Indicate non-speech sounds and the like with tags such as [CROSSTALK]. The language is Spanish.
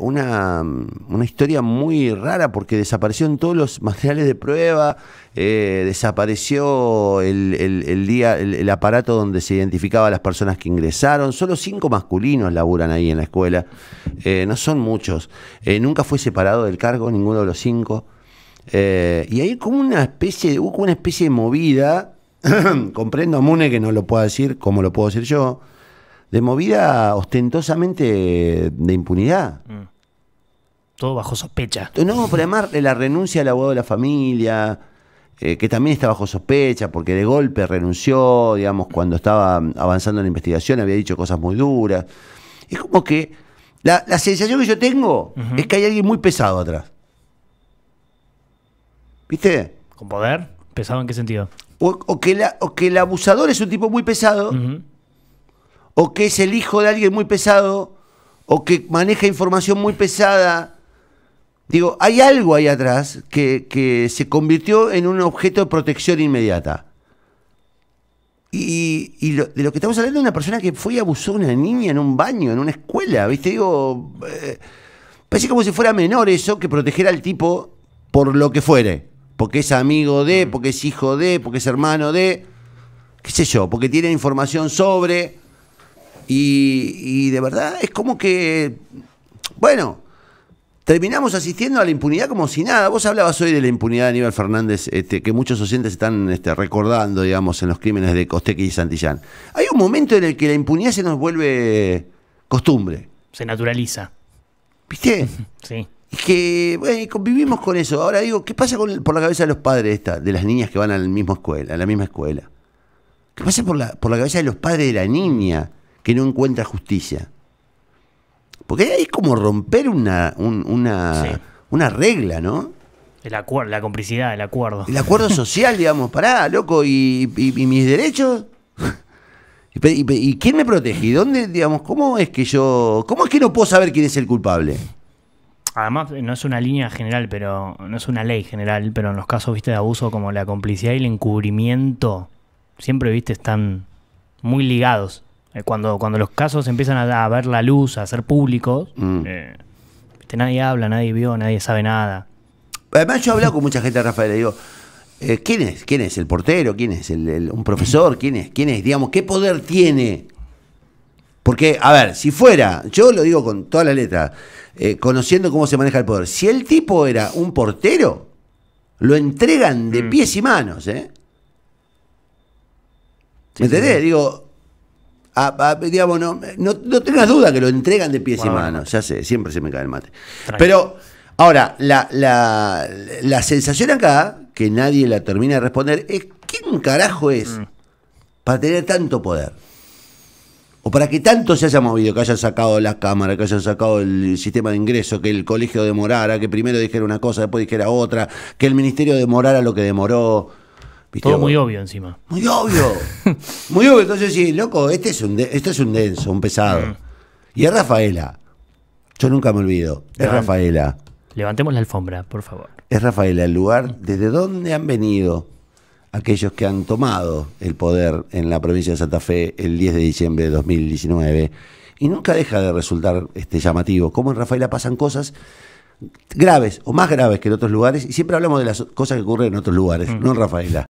una, historia muy rara porque desapareció en todos los materiales de prueba, eh, desapareció el, día, el, aparato donde se identificaba a las personas que ingresaron. Solo cinco masculinos laburan ahí en la escuela, eh, no son muchos. Eh, nunca fue separado del cargo ninguno de los cinco. y ahí como una especie, hubo una especie de movida, [COUGHS] comprendo a Mune que no lo pueda decir como lo puedo decir yo, de movida ostentosamente de impunidad todo bajo sospecha. No, pero además la renuncia al abogado de la familia, eh, que también está bajo sospecha, porque de golpe renunció, digamos, cuando estaba avanzando en la investigación, había dicho cosas muy duras. Es como que la, sensación que yo tengo es que hay alguien muy pesado atrás. ¿Viste? ¿Con poder? ¿Pesado en qué sentido? O, que, el abusador es un tipo muy pesado, o que es el hijo de alguien muy pesado, o que maneja información muy pesada Digo, hay algo ahí atrás que, se convirtió en un objeto de protección inmediata. Y, de lo que estamos hablando es una persona que fue y abusó a una niña en un baño, en una escuela, ¿viste? Digo, eh, parece como si fuera menor eso que proteger al tipo por lo que fuere. Porque es amigo de, mm. porque es hijo de, porque es hermano de, qué sé yo, porque tiene información sobre. Y, y de verdad es como que, bueno, terminamos asistiendo a la impunidad como si nada. Vos hablabas hoy de la impunidad de Aníbal Fernández, este, que muchos oyentes están este, recordando, digamos, en los crímenes de Costequi y Santillán. Hay un momento en el que la impunidad se nos vuelve costumbre. Se naturaliza. ¿Viste? [LAUGHS] Sí. Es que bueno, convivimos con eso. Ahora digo, ¿qué pasa por la cabeza de los padres de las niñas que van a la misma escuela, a la misma escuela? ¿Qué pasa por la cabeza de los padres de la niña que no encuentra justicia? Porque ahí es como romper una, una, una regla, ¿no? El acuerdo, la complicidad, el acuerdo. El acuerdo social, digamos, pará, loco, ¿y, mis derechos? [LAUGHS] ¿Y, y, quién me protege? ¿Y dónde, digamos, cómo es que yo, cómo es que no puedo saber quién es el culpable? Además, no es una línea general, pero no es una ley general, pero en los casos, viste, de abuso como la complicidad y el encubrimiento, siempre, viste, están muy ligados. Eh, cuando, cuando los casos empiezan a, ver la luz, a ser públicos, mm. eh, nadie habla, nadie vio, nadie sabe nada. Además, yo he hablado con mucha gente, Rafael, le digo, eh, ¿quién es? ¿Quién es? ¿El portero? ¿Quién es? ¿El, el, ¿Un profesor? ¿Quién es? el un profesor quién es quién es? Digamos, ¿qué poder tiene? Porque, a ver, si fuera, yo lo digo con toda la letra, conociendo cómo se maneja el poder, si el tipo era un portero, lo entregan de mm. pies y manos, ¿eh? ¿Me entendés? Digo, a, ah, ah, no, no, no, tengas duda que lo entregan de pies y manos, ya sé, siempre se me cae el mate. Pero ahora, la, la, sensación acá, que nadie la termina de responder, es ¿quién carajo es mm. para tener tanto poder? O para que tanto se haya movido, que hayan sacado las cámaras, que hayan sacado el sistema de ingreso, que el colegio demorara, que primero dijera una cosa, después dijera otra, que el ministerio demorara lo que demoró todo muy obvio encima. Muy obvio. [LAUGHS] muy obvio. Entonces sí, loco, este es un, este es un denso, un pesado. Mm. Y es Rafaela. Yo nunca me olvido. Es Rafaela. Levantemos la alfombra, por favor. Es Rafaela el lugar desde donde han venido aquellos que han tomado el poder en la provincia de Santa Fe el 10 de diciembre de 2019. Y nunca deja de resultar este, llamativo cómo en Rafaela pasan cosas graves o más graves que en otros lugares. Y siempre hablamos de las cosas que ocurren en otros lugares, mm. no en Rafaela.